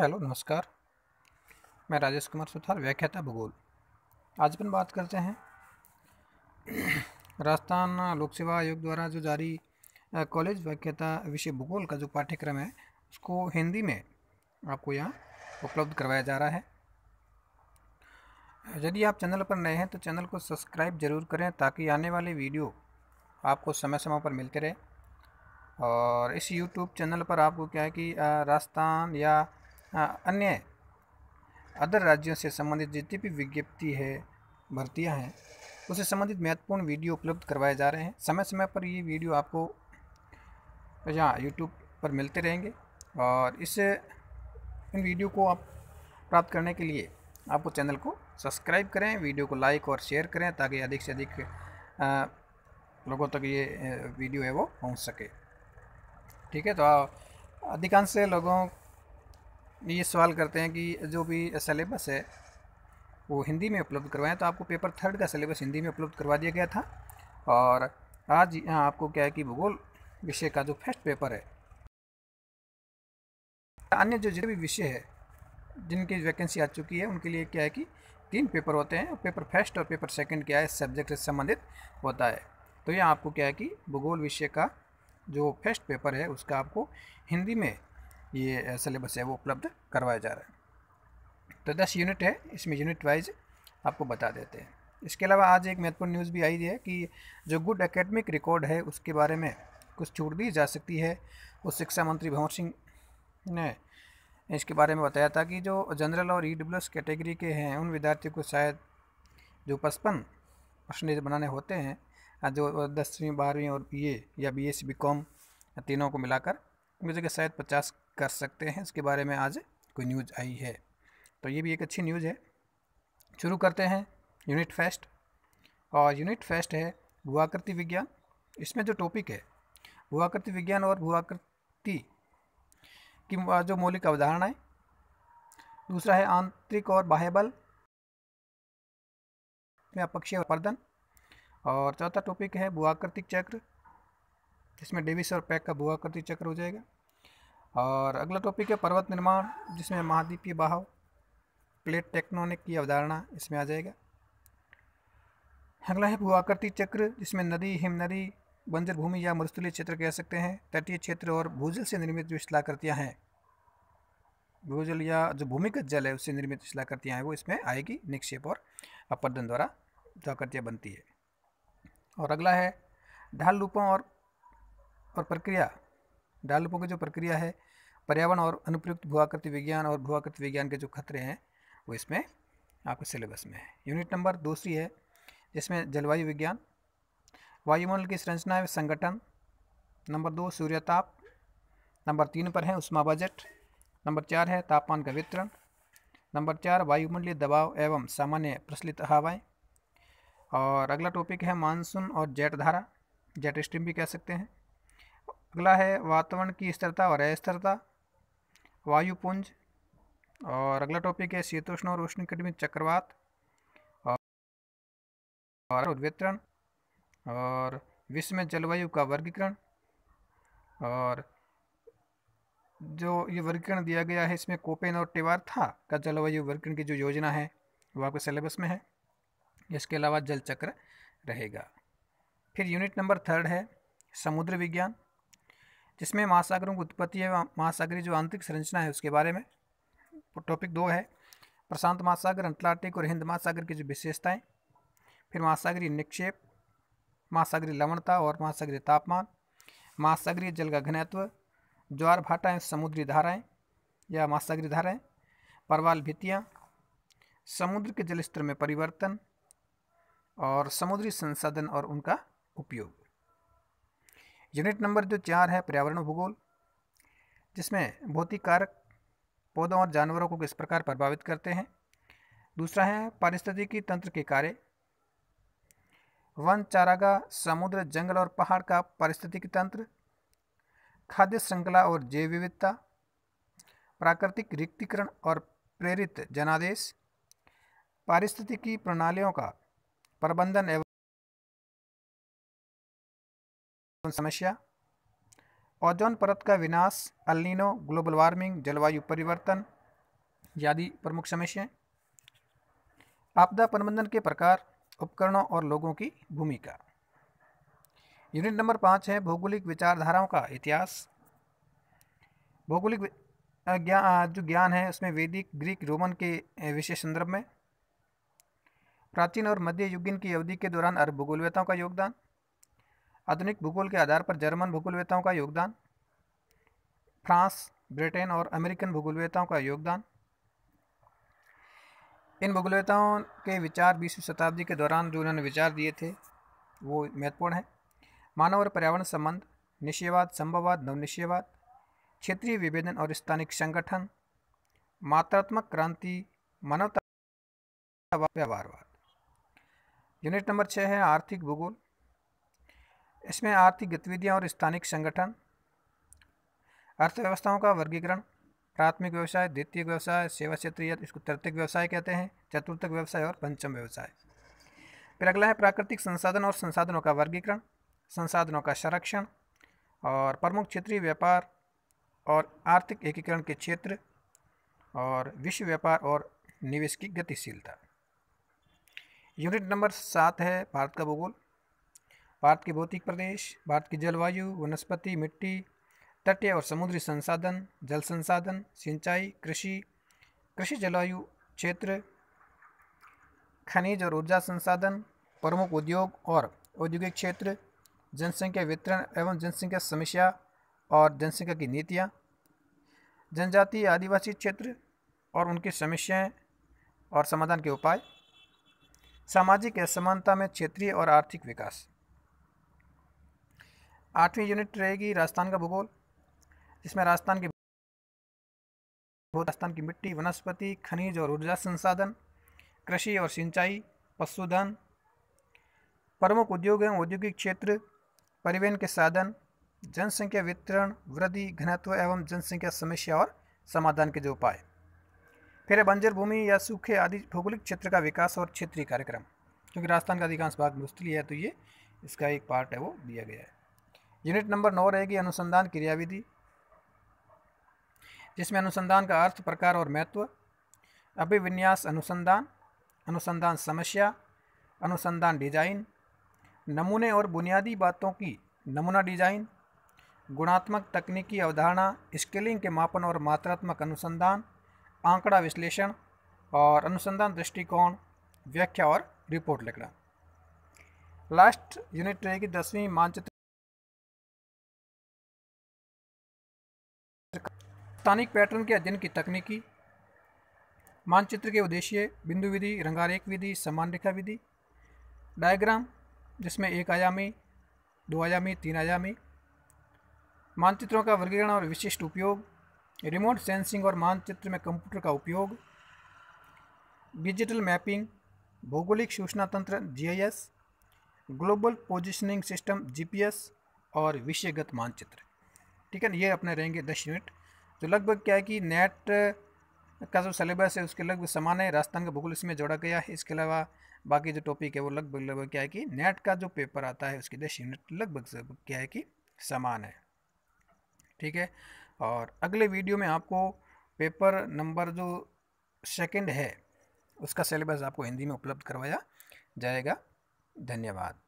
hello नमस्कार मैं राजेश कुमार सुथार व्याख्याता भूगोल आज अपन बात करते हैं राजस्थान लोक सेवा आयोग द्वारा जो जारी कॉलेज व्याख्याता विषय भूगोल का जो पाठ्यक्रम है उसको हिंदी में आपको यहाँ उपलब्ध करवाया जा रहा है यदि आप चैनल पर नए हैं तो चैनल को सब्सक्राइब जरूर करें ताकि आने वाले वीडियो आपको समय समय पर मिलते रहे और इस यूट्यूब चैनल पर आपको क्या है कि राजस्थान या हाँ, अन्य अदर राज्यों से संबंधित जितनी भी विज्ञप्ति है भर्तियां हैं उससे संबंधित महत्वपूर्ण वीडियो उपलब्ध करवाए जा रहे हैं समय समय पर ये वीडियो आपको यहाँ यूट्यूब पर मिलते रहेंगे और इस इन वीडियो को आप प्राप्त करने के लिए आपको चैनल को सब्सक्राइब करें वीडियो को लाइक और शेयर करें ताकि अधिक से अधिक लोगों तक ये वीडियो है वो पहुंच सके ठीक है तो अधिकांश लोगों ये सवाल करते हैं कि जो भी सलेबस है वो हिंदी में उपलब्ध करवाएं तो आपको पेपर थर्ड का सिलेबस हिंदी में उपलब्ध करवा दिया गया था और आज यहाँ आपको क्या है कि भूगोल विषय का जो फर्स्ट पेपर है अन्य जो जितने भी विषय है जिनकी वैकेंसी आ चुकी है उनके लिए क्या है कि तीन पेपर होते हैं पेपर फर्स्ट और पेपर सेकंड क्या है सब्जेक्ट से संबंधित होता है तो यह आपको क्या है कि भूगोल विषय का जो फर्स्ट पेपर है उसका आपको हिंदी में ये सिलेबस है वो उपलब्ध करवाया जा रहा है तो दस यूनिट है इसमें यूनिट वाइज आपको बता देते हैं इसके अलावा आज एक महत्वपूर्ण न्यूज़ भी आई है कि जो गुड एकेडमिक रिकॉर्ड है उसके बारे में कुछ छूट दी जा सकती है उस शिक्षा मंत्री भंवर सिंह ने इसके बारे में बताया था कि जो जनरल और ई e कैटेगरी के हैं उन विद्यार्थियों को शायद जो पचपन परसेंटेज बनाने होते हैं जो दसवीं बारहवीं और बीए या बीएससी बीकॉम तीनों को मिलाकर मुझे शायद पचास कर सकते हैं इसके बारे में आज कोई न्यूज़ आई है तो ये भी एक अच्छी न्यूज़ है शुरू करते हैं यूनिट फेस्ट और यूनिट फेस्ट है भुआकृति विज्ञान इसमें जो टॉपिक है भुआकृति विज्ञान और भुआकृति की जो मौलिक अवधारणाएँ दूसरा है आंतरिक और बाह्य बल में अपक्षीय पर्दन और चौथा टॉपिक है भुआकृतिक चक्र जिसमें डेविस और पैक का भुआकृतिक चक्र हो जाएगा और अगला टॉपिक है पर्वत निर्माण जिसमें महाद्वीपीय बहाव प्लेट टेक्नोनिक की अवधारणा इसमें आ जाएगा अगला है भूआकृति चक्र जिसमें नदी हिमनदी बंजर भूमि या मरुस्थलीय क्षेत्र कह सकते हैं तटीय क्षेत्र और भूजल से निर्मित जो शिलाकृतियाँ हैं भूजल या जो भूमिगत जल है उससे निर्मित शिलाकृतियाँ हैं वो इसमें आएगी निक्षेप और अपरदन द्वारा जो आकृतियाँ बनती है और अगला है ढाल रूपों और और प्रक्रिया ढाल रूपों की जो प्रक्रिया है पर्यावरण और अनुप्रयुक्त भूआकृति विज्ञान और भूआकृति विज्ञान के जो खतरे हैं वो इसमें आपके सिलेबस में है यूनिट नंबर दूसरी है जिसमें जलवायु विज्ञान वायुमंडल की संरचना एवं संगठन नंबर दो सूर्यताप नंबर तीन पर है उष्मा बजट नंबर चार है तापमान का वितरण नंबर चार वायुमंडलीय दबाव एवं सामान्य प्रचलित हवाएं और अगला टॉपिक है मानसून और जेट धारा जेट स्ट्रीम भी कह सकते हैं अगला है वातावरण की स्थिरता और अस्थिरता वायुपुंज और अगला टॉपिक है शीतोष्ण और उष्ण उष्णकटिबंध चक्रवात और उद्वितरण और विश्व में जलवायु का वर्गीकरण और जो ये वर्गीकरण दिया गया है इसमें कोपेन और था का जलवायु वर्गीकरण की जो योजना है वो आपके सिलेबस में है इसके अलावा जल चक्र रहेगा फिर यूनिट नंबर थर्ड है समुद्र विज्ञान जिसमें महासागरों की उत्पत्ति है महासागरी जो आंतरिक संरचना है उसके बारे में टॉपिक दो है प्रशांत महासागर अंटलांटिक और हिंद महासागर की जो विशेषताएँ फिर महासागरीय निक्षेप महासागरीय लवणता और महासागरीय तापमान महासागरीय जल का घनत्व ज्वार भाटाएँ समुद्री धाराएँ या महासागरीय धाराएँ परवाल भित्तियाँ समुद्र के जलस्तर में परिवर्तन और समुद्री संसाधन और उनका उपयोग यूनिट नंबर जो चार है पर्यावरण भूगोल जिसमें भौतिक कारक पौधों और जानवरों को किस प्रकार प्रभावित करते हैं दूसरा है पारिस्थितिकी तंत्र के कार्य वन चारागा समुद्र जंगल और पहाड़ का पारिस्थितिकी तंत्र खाद्य श्रृंखला और जैव विविधता प्राकृतिक रिक्तिकरण और प्रेरित जनादेश पारिस्थितिकी प्रणालियों का प्रबंधन एवं समस्या ओजोन परत का विनाश अलिनो ग्लोबल वार्मिंग जलवायु परिवर्तन आदि प्रमुख समस्याएं आपदा प्रबंधन के प्रकार उपकरणों और लोगों की भूमिका यूनिट नंबर पाँच है भौगोलिक विचारधाराओं का इतिहास भौगोलिक ज्ञान जो ज्ञान है उसमें वैदिक ग्रीक रोमन के विशेष संदर्भ में प्राचीन और मध्य युगिन की अवधि के दौरान अरब भूगोलवेताओं का योगदान आधुनिक भूगोल के आधार पर जर्मन भूगोलवेताओं का योगदान फ्रांस ब्रिटेन और अमेरिकन भूगोलवेताओं का योगदान इन भूगोलवेताओं के विचार बीसवीं शताब्दी के दौरान जो उन्होंने विचार दिए थे वो महत्वपूर्ण है मानव और पर्यावरण संबंध निश्चयवाद संभववाद नवनिश्चयवाद क्षेत्रीय विभेदन और स्थानिक संगठन मात्रात्मक क्रांति मानवता व्यवहारवाद यूनिट नंबर छः है आर्थिक भूगोल इसमें आर्थिक गतिविधियाँ और स्थानिक संगठन अर्थव्यवस्थाओं का वर्गीकरण प्राथमिक व्यवसाय द्वितीय व्यवसाय सेवा क्षेत्र या इसको तृतीय व्यवसाय कहते हैं चतुर्थक व्यवसाय और पंचम व्यवसाय फिर अगला है प्राकृतिक संसाधन और संसाधनों का वर्गीकरण संसाधनों का संरक्षण और प्रमुख क्षेत्रीय व्यापार और आर्थिक एकीकरण के क्षेत्र और विश्व व्यापार और निवेश की गतिशीलता यूनिट नंबर सात है भारत का भूगोल भारत के भौतिक प्रदेश भारत की जलवायु वनस्पति मिट्टी तटीय और समुद्री संसाधन जल संसाधन सिंचाई कृषि कृषि जलवायु क्षेत्र खनिज और ऊर्जा संसाधन प्रमुख उद्योग और औद्योगिक क्षेत्र जनसंख्या वितरण एवं जनसंख्या समस्या और जनसंख्या की नीतियाँ जनजातीय आदिवासी क्षेत्र और उनकी समस्याएं और समाधान के उपाय सामाजिक असमानता में क्षेत्रीय और आर्थिक विकास आठवीं यूनिट रहेगी राजस्थान का भूगोल जिसमें राजस्थान की राजस्थान की मिट्टी वनस्पति खनिज और ऊर्जा संसाधन कृषि और सिंचाई पशुधन प्रमुख उद्योग एवं औद्योगिक क्षेत्र परिवहन के साधन जनसंख्या वितरण वृद्धि घनत्व एवं जनसंख्या समस्या और समाधान के जो उपाय फिर बंजर भूमि या सूखे आदि भौगोलिक क्षेत्र का विकास और क्षेत्रीय कार्यक्रम क्योंकि राजस्थान का अधिकांश भाग मुस्तली है तो ये इसका एक पार्ट है वो दिया गया है यूनिट नंबर नौ रहेगी अनुसंधान क्रियाविधि जिसमें अनुसंधान का अर्थ प्रकार और महत्व अभिविन्यास अनुसंधान अनुसंधान समस्या अनुसंधान डिजाइन नमूने और बुनियादी बातों की नमूना डिजाइन गुणात्मक तकनीकी अवधारणा स्केलिंग के मापन और मात्रात्मक अनुसंधान आंकड़ा विश्लेषण और अनुसंधान दृष्टिकोण व्याख्या और रिपोर्ट लिखना लास्ट यूनिट रहेगी दसवीं मानचित्र स्थानिक पैटर्न के अध्ययन की तकनीकी मानचित्र के उद्देश्य बिंदु विधि रंगारेख विधि समान रेखा विधि डायग्राम जिसमें एक आयामी दो आयामी तीन आयामी मानचित्रों का वर्गीकरण और विशिष्ट उपयोग रिमोट सेंसिंग और मानचित्र में कंप्यूटर का उपयोग डिजिटल मैपिंग भौगोलिक सूचना तंत्र जी ग्लोबल पोजिशनिंग सिस्टम जी और विषयगत मानचित्र ठीक है ये अपने रहेंगे दस यूनिट तो लगभग क्या है कि नेट का जो सिलेबस है उसके लगभग समान है राजस्थान का भूगोल इसमें जोड़ा गया है इसके अलावा बाकी जो टॉपिक है वो लगभग लगभग क्या है कि नेट का जो पेपर आता है उसकी दस यूनिट लगभग क्या है कि समान है ठीक है और अगले वीडियो में आपको पेपर नंबर जो सेकंड है उसका सिलेबस आपको हिंदी में उपलब्ध करवाया जाएगा धन्यवाद